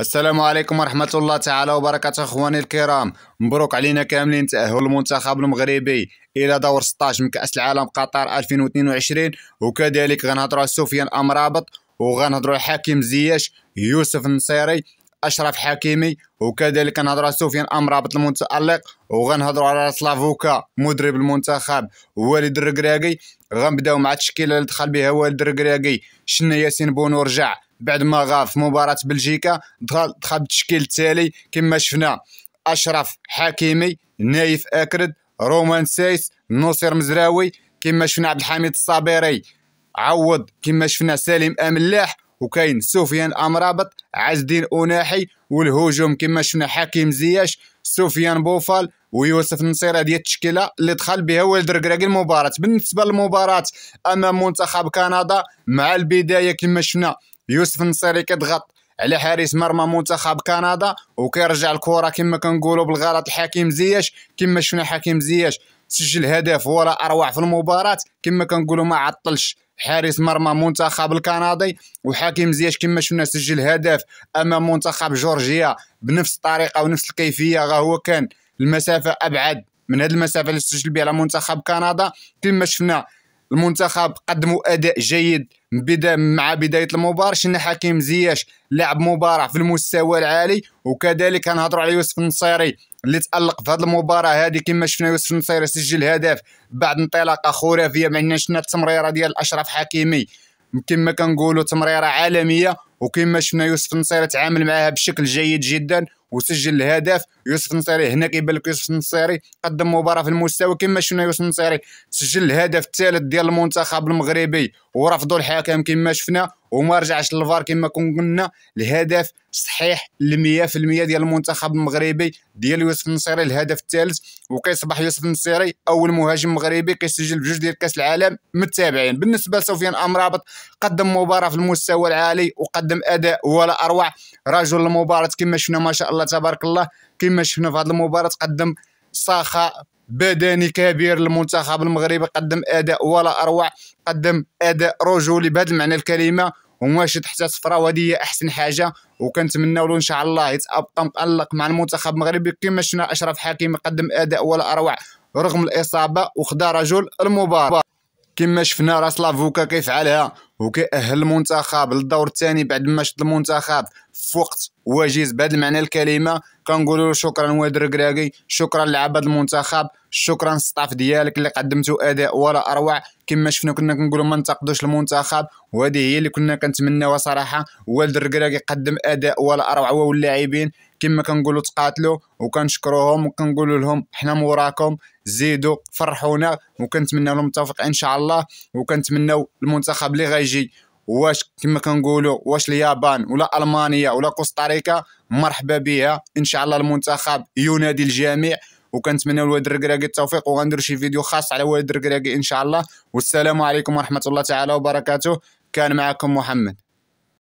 السلام عليكم ورحمة الله تعالى وبركاته اخواني الكرام مبروك علينا كاملين تأهل المنتخب المغربي الى دور 16 من كأس العالم قطر 2022 وكذلك غنهضرو على سفيان امرابط وغنهضرو على حكيم زياش يوسف النصيري اشرف حكيمي وكذلك غنهضرو على سفيان امرابط المتالق وغنهضرو على سلافوكا مدرب المنتخب والد الركراكي غنبداو مع التشكيله اللي دخل بها والد الركراكي شنا ياسين بونو رجع بعد ما غاب في مباراه بلجيكا دخل دخل بالتشكيل التالي كما شفنا اشرف حكيمي نايف اكرد رومان سايس نصير مزراوي كما شفنا عبد الحميد الصابري عوض كما شفنا سالم املاح وكاين سفيان امرابط عز الدين اوناحي والهجوم كما شفنا حكيم زياش سفيان بوفال ويوسف النصير هذه التشكيله اللي دخل بها ولد ركراكي المباراه بالنسبه للمباراه امام منتخب كندا مع البدايه كما شفنا يوسف النصيري كضغط على حارس مرمى منتخب كندا وكيرجع الكره كما كنقولوا بالغلط لحكيم زياش كما شفنا حكيم زياش سجل هدف ولا اروع في المباراه كما كنقولوا ما عطلش حارس مرمى منتخب الكندي وحكيم زياش كما شفنا سجل هدف امام منتخب جورجيا بنفس الطريقه ونفس الكيفيه غا هو كان المسافه ابعد من هذه المسافه اللي سجل بها على منتخب كندا كما شفنا المنتخب قدموا اداء جيد بدا مع بدايه المباراه شنا حكيم زياش لعب مباراه في المستوى العالي وكذلك كنهضروا على يوسف النصيري اللي تالق في هذه المباراه هذه كما شفنا يوسف النصيري سجل هدف بعد انطلاقه خرافيه معنا شفنا التمريره ديال اشرف حكيمي كما كنقولوا تمريره عالميه وكما شفنا يوسف النصيري تعامل معها بشكل جيد جدا وسجل هدف يوسف نصيري هنا كيبان لك يوسف نصيري قدم مباراه في المستوى كما شفنا يوسف نصيري سجل الهدف الثالث ديال المنتخب المغربي ورفضوا الحكم كما شفنا وما رجعش للفار كما كنا الهدف صحيح ل 100% ديال المنتخب المغربي ديال يوسف النصيري الهدف الثالث وكيصبح يوسف النصيري اول مهاجم مغربي كيسجل بجوج ديال كاس العالم متابعين بالنسبه لسفيان امرابط قدم مباراه في المستوى العالي وقدم اداء ولا اروع رجل المباراه كما شفنا ما شاء الله تبارك الله كما شفنا في هذه المباراه قدم صاخه بدني كبير للمنتخب المغربي قدم اداء ولا اروع قدم اداء رجولي بهذا المعنى الكلمه وماشي تحت صفرا وهذه هي احسن حاجه وكنتمناو له ان شاء الله يتابقى مقلق مع المنتخب المغربي كما شفنا اشرف حكيمي قدم اداء ولا اروع رغم الاصابه وخدا رجل المباراه كما شفنا راس لافوكا كيفعلها وكيأهل المنتخب للدور الثاني بعد ما شد المنتخب في وقت وجيز بهذا المعنى الكلمه كنقولوا له شكرا واد الركراكي شكرا لعباد المنتخب شكرا الستاف ديالك اللي قدمتو اداء ولا اروع كما شفنا كنا كنقولوا ما ننتقدوش المنتخب وهذه هي اللي كنا كنتمناوها صراحه والد الركراكي قدم اداء ولا اروع هو اللاعبين كما كنقولوا تقاتلوا وكنشكروهم وكنقولوا لهم حنا موراكم زيدوا فرحونا وكنتمنى لهم التوفيق ان شاء الله وكنتمناو المنتخب اللي غيجي الخارجي واش كما كنقولوا واش اليابان ولا المانيا ولا كوستاريكا مرحبا بها ان شاء الله المنتخب ينادي الجميع وكنتمنى لواد الركراكي التوفيق وغندير شي فيديو خاص على واد الركراكي ان شاء الله والسلام عليكم ورحمه الله تعالى وبركاته كان معكم محمد